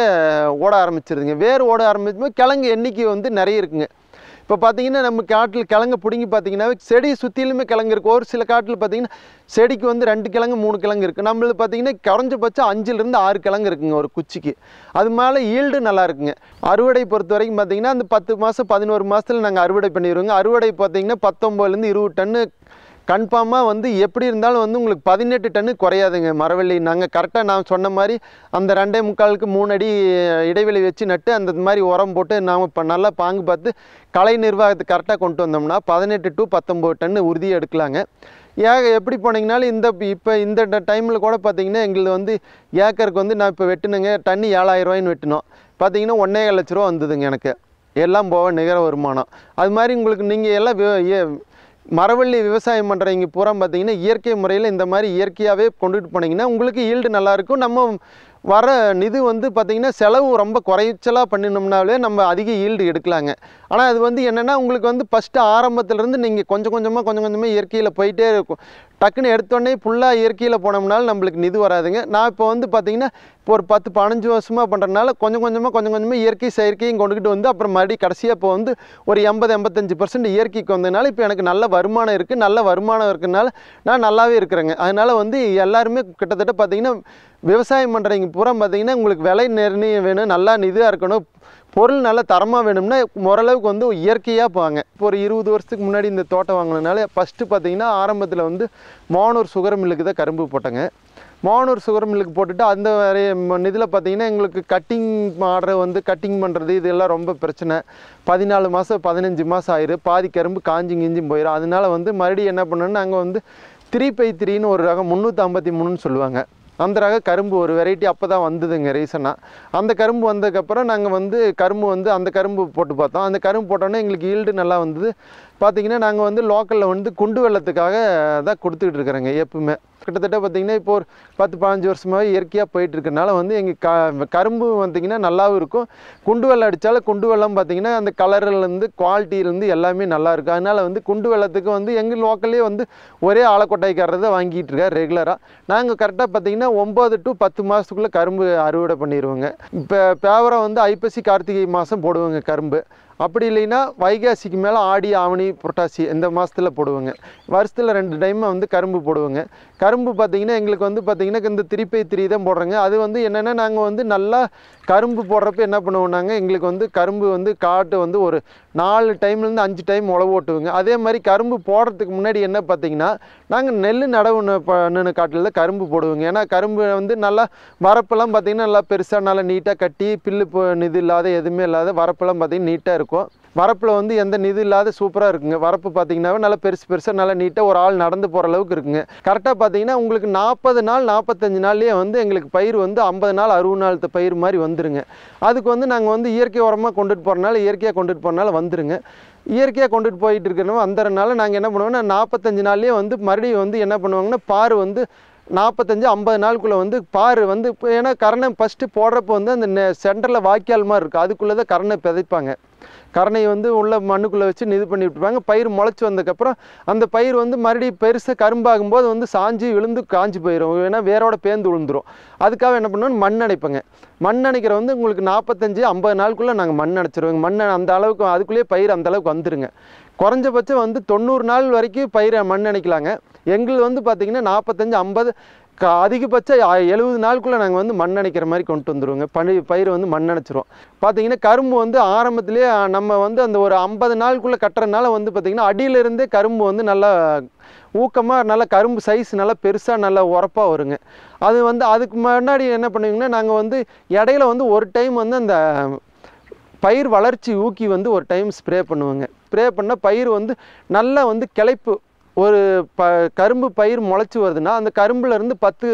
Speaker 1: ஓட ஆரம்பிச்சிருதுங்க வேர் ஓட ஆரம்பிச்சும்போது கிழங்கு எண்ணிக்கை வந்து நிறைய இருக்குங்க இப்போ பார்த்தீங்கன்னா நம்ம காட்டில் கிழங்கு பிடுங்கி பார்த்தீங்கன்னா செடி சுற்றிலுமே கிழங்கு இருக்குது ஒரு சில காட்டில் பார்த்தீங்கன்னா செடிக்கு வந்து ரெண்டு கிழங்கு மூணு கிழங்கு இருக்குது நம்மளுக்கு பார்த்தீங்கன்னா குறைஞ்சபட்சம் அஞ்சிலிருந்து ஆறு கிழங்கு இருக்குங்க ஒரு குச்சிக்கு அது மேலே ஈல்டு நல்லா இருக்குங்க அறுவடை பொறுத்த வரைக்கும் பார்த்தீங்கன்னா அந்த பத்து மாதம் பதினோரு மாதத்தில் நாங்கள் அறுவடை பண்ணிடுவோங்க அறுவடை பார்த்தீங்கன்னா பத்தொம்போதுலேருந்து இருபது டன்னு கன்ஃபார்மாக வந்து எப்படி இருந்தாலும் வந்து உங்களுக்கு பதினெட்டு டன்னு குறையாதுங்க மரவள்ளி நாங்கள் கரெக்டாக நான் சொன்ன மாதிரி அந்த ரெண்டே முக்காலுக்கு மூணு அடி இடைவெளி வச்சு நட்டு அந்த மாதிரி உரம் போட்டு நாம் இப்போ நல்லா பாங்கு பார்த்து கலை நிர்வாகத்தை கரெக்டாக கொண்டு வந்தோம்னா பதினெட்டு டு பத்தொம்போது டன்னு உறுதியாக எடுக்கலாங்க ஏக எப்படி போனீங்கனாலும் இந்த இப்போ இந்த டைமில் கூட பார்த்தீங்கன்னா எங்களுக்கு வந்து ஏக்கருக்கு வந்து நான் இப்போ வெட்டினுங்க டன்னு ஏழாயிரம் ரூபாயின்னு வெட்டினோம் பார்த்தீங்கன்னா ஒன்றே லட்ச ரூபா வந்ததுங்க எனக்கு எல்லாம் போக நிகர வருமானம் அது மாதிரி உங்களுக்கு நீங்கள் எல்லாம் மரவள்ளி விவசாயம் பண்ணுறவங்க பூரா பார்த்தீங்கன்னா இயற்கை முறையில் இந்த மாதிரி இயற்கையாகவே கொண்டுகிட்டு போனீங்கன்னா உங்களுக்கு ஈல்டு நல்லாயிருக்கும் நம்ம வர நிதி வந்து பார்த்திங்கன்னா செலவு ரொம்ப குறைச்சலாக பண்ணினோம்னாலே நம்ம அதிக ஈல்டு எடுக்கலாங்க ஆனால் அது வந்து என்னென்னா உங்களுக்கு வந்து ஃபஸ்ட்டு ஆரம்பத்துலேருந்து நீங்கள் கொஞ்சம் கொஞ்சமாக கொஞ்சம் கொஞ்சமாக இயற்கையில் போயிட்டே இருக்கும் டக்குன்னு எடுத்தோடனே ஃபுல்லாக இயற்கையில் போனோம்னாலும் நம்மளுக்கு நிதி வராதுங்க நான் இப்போ வந்து பார்த்திங்கன்னா இப்போ ஒரு பத்து பதினஞ்சு வருஷமாக பண்ணுறதுனால கொஞ்சம் கொஞ்சமாக கொஞ்சம் கொஞ்சமாக இயற்கை செயற்கையும் கொண்டுக்கிட்டு வந்து அப்புறம் மறுபடியும் கடைசியாக இப்போ வந்து ஒரு எண்பது எண்பத்தஞ்சு பர்சன்ட் இயற்கைக்கு வந்ததுனால இப்போ எனக்கு நல்ல வருமானம் இருக்குது நல்ல வருமானம் இருக்கிறதுனால நான் நல்லாவே இருக்கிறேங்க அதனால் வந்து எல்லாருமே கிட்டத்தட்ட பார்த்திங்கன்னா விவசாயம் பண்ணுறீங்க பூரா பார்த்தீங்கன்னா உங்களுக்கு விலை நிர்ணயம் வேணும் நல்லா இதாக இருக்கணும் பொருள் நல்லா தரமாக வேணும்னா ஓரளவுக்கு வந்து இயற்கையாக போவாங்க இப்போ ஒரு இருபது வருஷத்துக்கு முன்னாடி இந்த தோட்டம் வாங்கினதுனால ஃபஸ்ட்டு பார்த்திங்கன்னா ஆரம்பத்தில் வந்து மானூர் சுகர் மில்லுக்கு தான் கரும்பு போட்டேங்க மானூர் சுகர் மில்லுக்கு போட்டுட்டு அந்த இதில் பார்த்திங்கன்னா எங்களுக்கு கட்டிங் ஆர்டர் வந்து கட்டிங் பண்ணுறது இதெல்லாம் ரொம்ப பிரச்சனை பதினாலு மாதம் பதினஞ்சு மாதம் ஆயிரும் பாதி கரும்பு காஞ்சி கிஞ்சும் போயிடும் அதனால் வந்து மறுபடியும் என்ன பண்ணணும்னா நாங்கள் வந்து த்ரீ பை த்ரீன்னு ஒரு ரகம் முந்நூற்றி ஐம்பத்தி மூணுன்னு சொல்லுவாங்க அந்த ரக கரும்பு ஒரு வெரைட்டி அப்போ தான் வந்ததுங்க ரீசனாக அந்த கரும்பு வந்ததுக்கப்புறம் நாங்கள் வந்து கரும்பு வந்து அந்த கரும்பு போட்டு பார்த்தோம் அந்த கரும்பு போட்டோன்னே எங்களுக்கு ஈல்டு நல்லா வந்தது பார்த்திங்கன்னா நாங்கள் வந்து லோக்கலில் வந்து குண்டு வெள்ளத்துக்காக தான் கொடுத்துக்கிட்டு இருக்கிறேங்க எப்பவுமே கிட்டத்தட்ட பார்த்திங்கன்னா இப்போ ஒரு பத்து பதினஞ்சு வருஷமாக இயற்கையாக போயிட்டு வந்து எங்கள் க கரும்பு வந்தீங்கன்னா நல்லாவும் இருக்கும் குண்டு வெள்ளம் அடித்தாலும் குண்டு வெள்ளம் பார்த்திங்கன்னா அந்த கலர்லேருந்து குவாலிட்டியிலேருந்து எல்லாமே நல்லாயிருக்கும் அதனால் வந்து குண்டு வெள்ளத்துக்கு வந்து எங்கள் லோக்கல்லே வந்து ஒரே ஆலக்கொட்டைக்காரர் தான் வாங்கிட்டு இருக்கார் ரெகுலராக நாங்கள் கரெக்டாக பார்த்திங்கன்னா ஒம்பது டு பத்து மாதத்துக்குள்ளே கரும்பு அறுவடை பண்ணிடுவோங்க இப்போ பேவரம் வந்து ஐப்பசி கார்த்திகை மாதம் போடுவோங்க கரும்பு அப்படி இல்லைன்னா வைகாசிக்கு மேலே ஆடி ஆவணி புரட்டாசி இந்த மாதத்தில் போடுவோங்க வருஷத்தில் ரெண்டு டைமை வந்து கரும்பு போடுவோங்க கரும்பு பார்த்திங்கன்னா எங்களுக்கு வந்து பார்த்திங்கன்னா இந்த திருப்பை திரி தான் போடுறோங்க அது வந்து என்னென்னா நாங்கள் வந்து நல்லா கரும்பு போடுறப்ப என்ன பண்ணுவோம்னாங்க எங்களுக்கு வந்து கரும்பு வந்து காட்டு வந்து ஒரு நாலு டைம்லேருந்து அஞ்சு டைம் உழவு ஓட்டுவோங்க அதே மாதிரி கரும்பு போடுறதுக்கு முன்னாடி என்ன பார்த்தீங்கன்னா நாங்கள் நெல் நடவு பண்ணின காட்டில் தான் கரும்பு போடுவோங்க ஏன்னா கரும்பு வந்து நல்லா வரப்பெல்லாம் பார்த்திங்கன்னா நல்லா பெருசாக நல்லா நீட்டாக கட்டி பில்லு இது இல்லாத எதுவுமே இல்லாத வரப்பெல்லாம் பார்த்திங்கன்னா நீட்டாக இருக்கும் வரப்பில் வந்து எந்த நிதி இல்லாத சூப்பராக இருக்குங்க வரப்பு பார்த்தீங்கன்னாவே நல்லா பெருசு பெருசாக நல்லா நீட்டாக ஒரு ஆள் நடந்து போகிற அளவுக்கு இருக்குங்க கரெக்டாக பார்த்தீங்கன்னா உங்களுக்கு நாற்பது நாள் நாற்பத்தஞ்சு நாள்லேயே வந்து எங்களுக்கு பயிர் வந்து ஐம்பது நாள் அறுபது நாள் பயிர் மாதிரி வந்துருங்க அதுக்கு வந்து நாங்கள் வந்து இயற்கை உரமாக கொண்டுட்டு போகிறனால இயற்கையாக கொண்டுட்டு போகிறனால வந்துருங்க இயற்கையாக கொண்டுட்டு போயிட்டு இருக்கிறவங்க வந்துறனால நாங்கள் என்ன பண்ணுவோம்னா நாற்பத்தஞ்சு நாள்லேயே வந்து மறுபடியும் வந்து என்ன பண்ணுவாங்கன்னா பார் வந்து நாற்பத்தஞ்சு ஐம்பது நாளுக்குள்ளே வந்து பாரு வந்து இப்போ ஏன்னா கரணை ஃபஸ்ட்டு போடுறப்போ வந்து அந்த நெ சென்டரில் வாய்க்கால் மாதிரி இருக்குது அதுக்குள்ளே தான் கரணை பிதைப்பாங்க கரணையை வந்து உள்ள மண்ணுக்குள்ளே வச்சு இது பண்ணி விட்டுருப்பாங்க பயிர் முளைச்சி வந்ததுக்கப்புறம் அந்த பயிர் வந்து மறுபடியும் பெருசாக கரும்பாகும்போது வந்து சாஞ்சி விழுந்து காஞ்சி போயிடும் ஏன்னா வேரோட பேர்ந்து விழுந்துடும் அதுக்காக என்ன பண்ணுவோம் மண் அடைப்பங்க மண் அணைக்கிற வந்து உங்களுக்கு நாற்பத்தஞ்சு ஐம்பது நாளுக்குள்ளே நாங்கள் மண் அணைச்சிருவோங்க மண் அந்த அளவுக்கு அதுக்குள்ளேயே பயிர் அந்தளவுக்கு வந்துடுங்க குறைஞ்சபட்சம் வந்து தொண்ணூறு நாள் வரைக்கும் பயிரை மண் அணைக்கலாங்க எங்கள் வந்து பார்த்திங்கன்னா நாற்பத்தஞ்சு ஐம்பது க அதிகபட்ச எழுபது நாளுக்குள்ளே நாங்கள் வந்து மண் அணைக்கிற மாதிரி கொண்டு வந்துடுவோங்க பனி பயிர் வந்து மண் அணைச்சிரும் பார்த்தீங்கன்னா கரும்பு வந்து ஆரம்பத்துலேயே நம்ம வந்து அந்த ஒரு ஐம்பது நாளுக்குள்ளே கட்டுறதுனால வந்து பார்த்திங்கன்னா அடியிலிருந்தே கரும்பு வந்து நல்லா ஊக்கமாக நல்லா கரும்பு சைஸ் நல்லா பெருசாக நல்லா உரப்பாக வருங்க அது வந்து அதுக்கு முன்னாடி என்ன பண்ணுவீங்கன்னா நாங்கள் வந்து இடையில வந்து ஒரு டைம் வந்து அந்த பயிர் வளர்ச்சி ஊக்கி வந்து ஒரு டைம் ஸ்ப்ரே பண்ணுவோங்க ஸ்ப்ரே பண்ணால் பயிர் வந்து நல்லா வந்து கிளைப்பு ஒரு ப கரும்பு பயிர் முளைச்சி வருதுன்னா அந்த கரும்புலேருந்து பத்து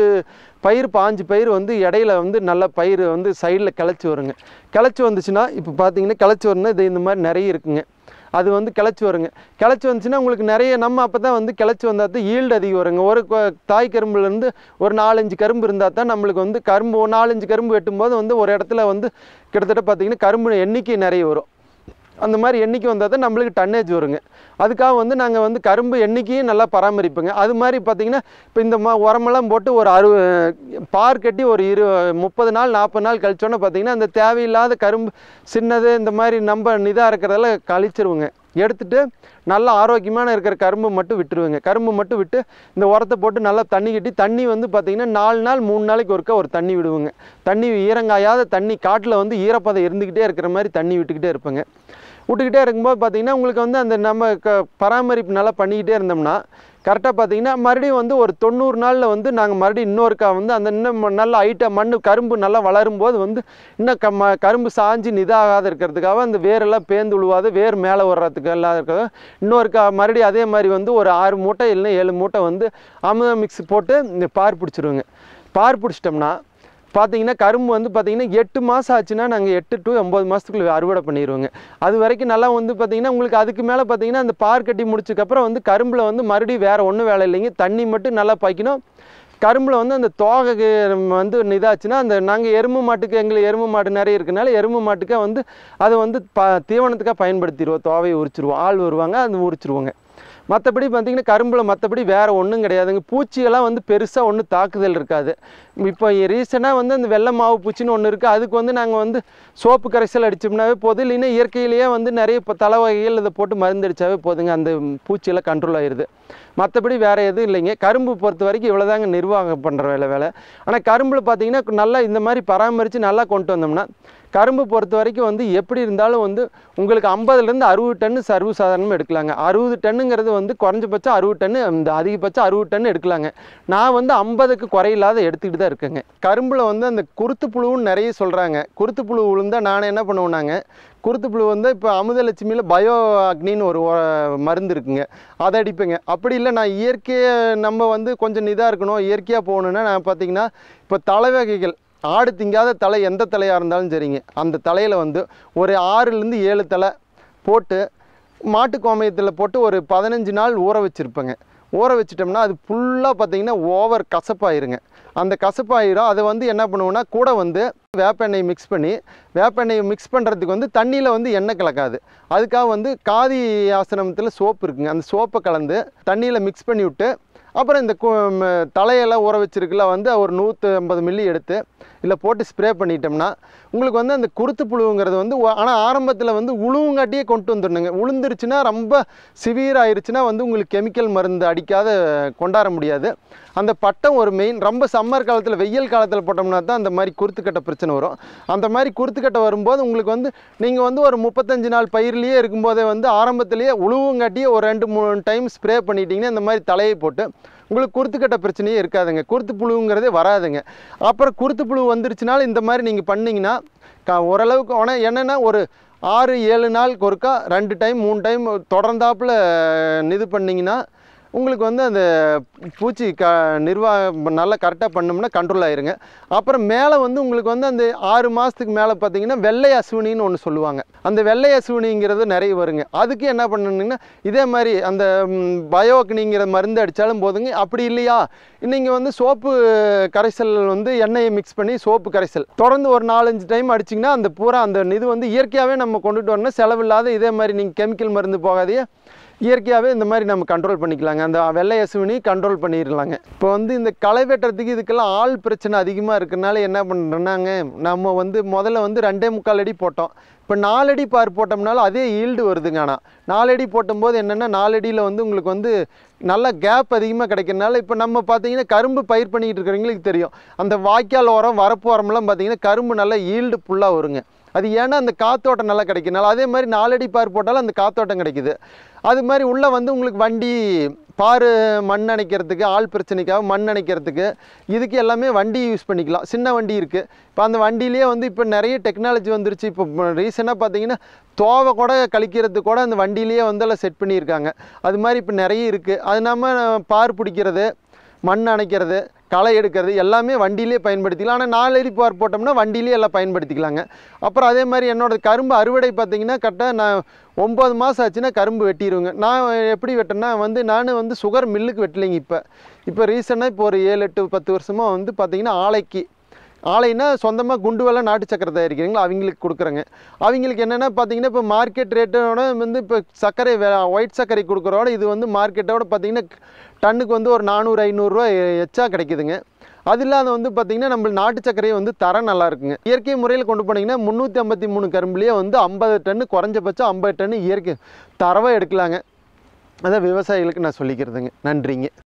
Speaker 1: பயிர் பாஞ்சு பயிர் வந்து இடையில வந்து நல்ல பயிர் வந்து சைடில் கிளச்சி வருங்க கிளச்சி வந்துச்சுன்னா இப்போ பார்த்தீங்கன்னா கிளச்சி வரணும்னா இது இந்த மாதிரி நிறைய இருக்குங்க அது வந்து கிளச்சி வருங்க கிளச்சி வந்துச்சுன்னா உங்களுக்கு நிறைய நம்ம அப்போ தான் வந்து கிளச்சி வந்தால் தான் ஈல்டு அதிகம் வருங்க ஒரு தாய் கரும்புலேருந்து ஒரு நாலஞ்சு கரும்பு இருந்தால் தான் நம்மளுக்கு வந்து கரும்பு நாலஞ்சு கரும்பு வெட்டும்போது வந்து ஒரு இடத்துல வந்து கிட்டத்தட்ட பார்த்திங்கன்னா கரும்பு எண்ணிக்கை நிறைய வரும் அந்த மாதிரி எண்ணிக்கை வந்தால் தான் நம்மளுக்கு டன்னேஜ் வருங்க அதுக்காக வந்து நாங்கள் வந்து கரும்பு எண்ணிக்கையும் நல்லா பராமரிப்புங்க அது மாதிரி பார்த்திங்கன்னா இப்போ இந்த மா உரமெல்லாம் போட்டு ஒரு அறுவ பார் கட்டி ஒரு இரு முப்பது நாள் நாற்பது நாள் கழிச்சோன்னே பார்த்திங்கன்னா அந்த தேவையில்லாத கரும்பு சின்னது இந்த மாதிரி நம்ம இதாக இருக்கிறதெல்லாம் கழிச்சிருவோங்க எடுத்துட்டு நல்ல ஆரோக்கியமான இருக்கிற கரும்பு மட்டும் விட்டுருவேங்க கரும்பு மட்டும் விட்டு இந்த உரத்தை போட்டு நல்லா தண்ணி கட்டி தண்ணி வந்து பார்த்திங்கன்னா நாலு நாள் மூணு நாளைக்கு ஒருக்கா ஒரு தண்ணி விடுவோங்க தண்ணி ஈரங்காயாத தண்ணி காட்டில் வந்து ஈரப்பதம் இருந்துக்கிட்டே இருக்கிற மாதிரி தண்ணி விட்டுக்கிட்டே இருப்பேங்க விட்டுக்கிட்டே இருக்கும்போது பார்த்திங்கன்னா உங்களுக்கு வந்து அந்த நம்ம க பராமரிப்பு நல்லா பண்ணிக்கிட்டே இருந்தோம்னா கரெக்டாக பார்த்தீங்கன்னா மறுபடியும் வந்து ஒரு தொண்ணூறு நாளில் வந்து நாங்கள் மறுபடியும் இன்னொருக்கா வந்து அந்த இன்னும் நல்ல ஐட்டம் மண் கரும்பு நல்லா வளரும் போது வந்து இன்னும் க ம கரும்பு சாஞ்சு நிதாகாத இருக்கிறதுக்காக அந்த வேரெல்லாம் பேந்து விழுவாது வேர் மேலே வர்றதுக்கு எல்லாம் இருக்கிறது இன்னொருக்கா மறுபடியும் அதே மாதிரி வந்து ஒரு ஆறு மூட்டை இல்லைன்னா ஏழு மூட்டை வந்து அமுதம் மிக்ஸ் போட்டு இந்த பார் பிடிச்சிருவோங்க பார் பிடிச்சிட்டோம்னா பார்த்தீங்கன்னா கரும்பு வந்து பார்த்தீங்கன்னா எட்டு மாதம் ஆச்சுன்னா நாங்கள் எட்டு டு ஒம்பது மாதத்துக்குள்ள அறுவடை பண்ணிடுவோங்க அது வரைக்கும் நல்லா வந்து பார்த்தீங்கன்னா உங்களுக்கு அதுக்கு மேலே பார்த்தீங்கன்னா அந்த பார் கட்டி முடிச்சதுக்கப்புறம் வந்து கரும்பில் வந்து மறுபடியும் வேறு ஒன்றும் வேலை இல்லைங்க தண்ணி மட்டும் நல்லா பாய்க்கணும் கரும்பில் வந்து அந்த தோகை வந்து இதாச்சுன்னா அந்த நாங்கள் எருமை மாட்டுக்கு எங்களுக்கு எருமை மாடு நிறைய இருக்கனால எருமை மாட்டுக்காக வந்து அதை வந்து ப தீவனத்துக்காக பயன்படுத்திடுவோம் தோவையை உரிச்சிருவோம் ஆள் வருவாங்க அது உரிச்சிருவோங்க மற்றபடி பார்த்தீங்கன்னா கரும்பில் மற்றபடி வேறு ஒன்றும் கிடையாதுங்க பூச்சியெல்லாம் வந்து பெருசாக ஒன்றும் தாக்குதல் இருக்காது இப்போ ரீசெண்டாக வந்து அந்த வெள்ளை மாவு பூச்சின்னு ஒன்று இருக்குது அதுக்கு வந்து நாங்கள் வந்து சோப்பு கரைசல் அடித்தோம்னாவே போதும் இல்லைன்னா இயற்கையிலேயே வந்து நிறைய இப்போ தலை வகைகள் இதை போட்டு மருந்தடிச்சாவே போதுங்க அந்த பூச்சியெல்லாம் கண்ட்ரோல் ஆயிடுது மற்றபடி வேறு எதுவும் இல்லைங்க கரும்பு பொறுத்த வரைக்கும் இவ்வளோதாங்க நிர்வாகம் பண்ணுற வேலை வேலை ஆனால் கரும்பில் பார்த்தீங்கன்னா நல்லா இந்த மாதிரி பராமரித்து நல்லா கொண்டு வந்தோம்னா கரும்பு பொறுத்த வரைக்கும் வந்து எப்படி இருந்தாலும் வந்து உங்களுக்கு ஐம்பதுலேருந்து அறுபது டன்னு சர்வசாதாரணமாக எடுக்கலாங்க அறுபது டன்னுங்கிறது வந்து குறைஞ்சபட்சம் அறுபது டன்னு இந்த அதிகபட்சம் அறுபது டன் எடுக்கலாங்க நான் வந்து ஐம்பதுக்கு குறையில்லாத எடுத்துக்கிட்டு தான் இருக்கேங்க கரும்பில் வந்து அந்த குருத்து புழுன்னு நிறைய சொல்கிறாங்க குருத்து புழு விழுந்தால் நான் என்ன பண்ணுவேன்னாங்க குருத்து புழு வந்து இப்போ அமுதலட்சுமியில் பயோ அக்னின்னு ஒரு மருந்து இருக்குங்க அதை அடிப்பேங்க அப்படி இல்லை நான் இயற்கையை நம்ம வந்து கொஞ்சம் இதாக இருக்கணும் இயற்கையாக போகணுன்னா நான் பார்த்திங்கன்னா இப்போ தலைவகைகள் ஆடு திங்காத தலை எந்த தலையாக இருந்தாலும் சரிங்க அந்த தலையில் வந்து ஒரு ஆறுலேருந்து ஏழு தலை போட்டு மாட்டு கோமயத்தில் போட்டு ஒரு பதினஞ்சு நாள் ஊற வச்சுருப்பேங்க ஊற வச்சுட்டோம்னா அது ஃபுல்லாக பார்த்திங்கன்னா ஓவர் கசப்பாயிருங்க அந்த கசப்பாயிரும் அதை வந்து என்ன பண்ணுவோம்னா கூட வந்து வேப்பெண்ணெய் மிக்ஸ் பண்ணி வேப்பெண்ணெயை மிக்ஸ் பண்ணுறதுக்கு வந்து தண்ணியில் வந்து எண்ணெய் கலக்காது அதுக்காக வந்து காதி ஆசிரமத்தில் சோப்பு இருக்குங்க அந்த சோப்பை கலந்து தண்ணியில் மிக்ஸ் பண்ணி விட்டு அப்புறம் இந்த தலையெல்லாம் ஊற வச்சிருக்கல வந்து ஒரு நூற்றி ஐம்பது மில்லி எடுத்து இல்லை போட்டு ஸ்ப்ரே பண்ணிட்டோம்னா உங்களுக்கு வந்து அந்த குருத்து புழுவுங்கிறது வந்து ஆனால் ஆரம்பத்தில் வந்து உழுவுங்காட்டியே கொண்டு வந்துடணுங்க உளுந்துருச்சுன்னா ரொம்ப சிவியர் ஆயிடுச்சுன்னா வந்து உங்களுக்கு கெமிக்கல் மருந்து அடிக்காத கொண்டாட முடியாது அந்த பட்டம் ஒரு மெயின் ரொம்ப சம்மர் காலத்தில் வெயில் காலத்தில் போட்டோம்னா தான் அந்த மாதிரி குருத்துக்கட்டை பிரச்சனை வரும் அந்த மாதிரி குருத்துக்கட்டை வரும்போது உங்களுக்கு வந்து நீங்கள் வந்து ஒரு முப்பத்தஞ்சு நாள் பயிர்லேயே இருக்கும்போதே வந்து ஆரம்பத்திலேயே உழுவுங்காட்டியே ஒரு ரெண்டு மூணு டைம் ஸ்ப்ரே பண்ணிட்டீங்கன்னா இந்த மாதிரி தலையை போட்டு உங்களுக்கு குருத்துக்கட்ட பிரச்சனையே இருக்காதுங்க குருத்து புழுங்கிறதே வராதுங்க அப்புறம் குருத்து புழு வந்துருச்சுனாலும் இந்த மாதிரி நீங்கள் பண்ணிங்கன்னா க ஓரளவுக்கு ஆனால் என்னென்னா ஒரு ஆறு ஏழு நாளுக்கு ஒருக்கா ரெண்டு டைம் மூணு டைம் தொடர்ந்தாப்பில் இது பண்ணிங்கன்னா உங்களுக்கு வந்து அந்த பூச்சி க நிர்வாகம் நல்லா கரெக்டாக பண்ணோம்னா கண்ட்ரோல் ஆயிருங்க அப்புறம் மேலே வந்து உங்களுக்கு வந்து அந்த ஆறு மாதத்துக்கு மேலே பார்த்தீங்கன்னா வெள்ளை அசுவினின்னு ஒன்று சொல்லுவாங்க அந்த வெள்ளை அசுவினிங்கிறது நிறைய வருங்க அதுக்கு என்ன பண்ணணுங்கன்னா இதே மாதிரி அந்த பயோக்னிங்கிற மருந்து அடித்தாலும் போதுங்க அப்படி இல்லையா நீங்கள் வந்து சோப்பு கரைசல் வந்து எண்ணெயை மிக்ஸ் பண்ணி சோப்பு கரைசல் தொடர்ந்து ஒரு நாலஞ்சு டைம் அடிச்சிங்கன்னா அந்த பூரா அந்த இது வந்து இயற்கையாகவே நம்ம கொண்டுட்டு வரணும் செலவில்லாத இதே மாதிரி நீங்கள் கெமிக்கல் மருந்து போகாதையே இயற்கையாகவே இந்த மாதிரி நம்ம கண்ட்ரோல் பண்ணிக்கலாங்க அந்த வெள்ளை அசுவினி கண்ட்ரோல் பண்ணிடலாங்க இப்போ வந்து இந்த களை வெட்டுறதுக்கு இதுக்கெல்லாம் ஆள் பிரச்சனை அதிகமாக இருக்கிறனால என்ன பண்ணுறேன்னாங்க நம்ம வந்து முதல்ல வந்து ரெண்டே முக்கால் அடி போட்டோம் இப்போ நாலடி பார் போட்டோம்னாலும் அதே ஈல்டு வருதுங்க ஆனால் நாலடி போட்டும்போது என்னென்னா நாலடியில் வந்து உங்களுக்கு வந்து நல்ல கேப் அதிகமாக கிடைக்கிறனால இப்போ நம்ம பார்த்தீங்கன்னா கரும்பு பயிர் பண்ணிக்கிட்டு இருக்கிறவங்களுக்கு தெரியும் அந்த வாய்க்கால் ஓரம் வரப்பு உரம்லாம் பார்த்தீங்கன்னா கரும்பு நல்லா ஈல்டு ஃபுல்லாக வருங்க அது ஏன்னா அந்த காத்தோட்டம் நல்லா கிடைக்கனால அதே மாதிரி நாலடி பார் போட்டாலும் அந்த காத்தோட்டம் கிடைக்குது அது மாதிரி உள்ளே வந்து உங்களுக்கு வண்டி பார் மண் அணைக்கிறதுக்கு ஆள் பிரச்சனைக்காக மண் அணைக்கிறதுக்கு இதுக்கு எல்லாமே வண்டி யூஸ் பண்ணிக்கலாம் சின்ன வண்டி இருக்குது இப்போ அந்த வண்டியிலே வந்து இப்போ நிறைய டெக்னாலஜி வந்துருச்சு இப்போ ரீசெண்டாக பார்த்தீங்கன்னா தோவை கூட கழிக்கிறது கூட அந்த வண்டியிலேயே வந்து எல்லாம் செட் பண்ணியிருக்காங்க அது மாதிரி இப்போ நிறைய இருக்குது அது நம்ம பார் பிடிக்கிறது மண் அணைக்கிறது களை எடுக்கிறது எல்லாமே வண்டியிலே பயன்படுத்திக்கலாம் ஆனால் நாலு பார் போட்டோம்னா வண்டியிலே எல்லாம் பயன்படுத்திக்கலாங்க அப்புறம் அதே மாதிரி என்னோடய கரும்பு அறுவடை பார்த்திங்கன்னா கரெக்டாக நான் ஒம்பது மாதம் ஆச்சுன்னா கரும்பு வெட்டிடுவேங்க நான் எப்படி வெட்டேன்னா வந்து நான் வந்து சுகர் மில்லுக்கு வெட்டலைங்க இப்போ இப்போ ரீசெண்டாக இப்போ ஒரு ஏழு எட்டு பத்து வருஷமாக வந்து பார்த்திங்கன்னா ஆலைக்கு ஆலைன்னா சொந்தமாக குண்டு வெள்ளம் நாட்டு சக்கரை தயாரிக்கிறீங்களா அவங்களுக்கு கொடுக்குறேங்க அவங்களுக்கு என்னென்னா பார்த்தீங்கன்னா இப்போ மார்க்கெட் ரேட்டோட வந்து இப்போ சர்க்கரை ஒயிட் சர்க்கரை கொடுக்குறோட இது வந்து மார்க்கெட்டோட பார்த்திங்கன்னா டன்னுக்கு வந்து ஒரு நானூறு ஐநூறுரூவா எச்சா கிடைக்குதுங்க அது இல்லாத வந்து பார்த்திங்கன்னா நம்ம நாட்டு சர்க்கரையை வந்து தரம் நல்லா இருக்குங்க இயற்கை முறையில் கொண்டு போனீங்கன்னா முந்நூற்றி ஐம்பத்தி மூணு கரும்புலேயே வந்து ஐம்பது டன்னு குறைஞ்சபட்சம் ஐம்பது டன்னு இயற்கை தரவாக எடுக்கலாங்க அதான் விவசாயிகளுக்கு நான் சொல்லிக்கிறதுங்க நன்றிங்க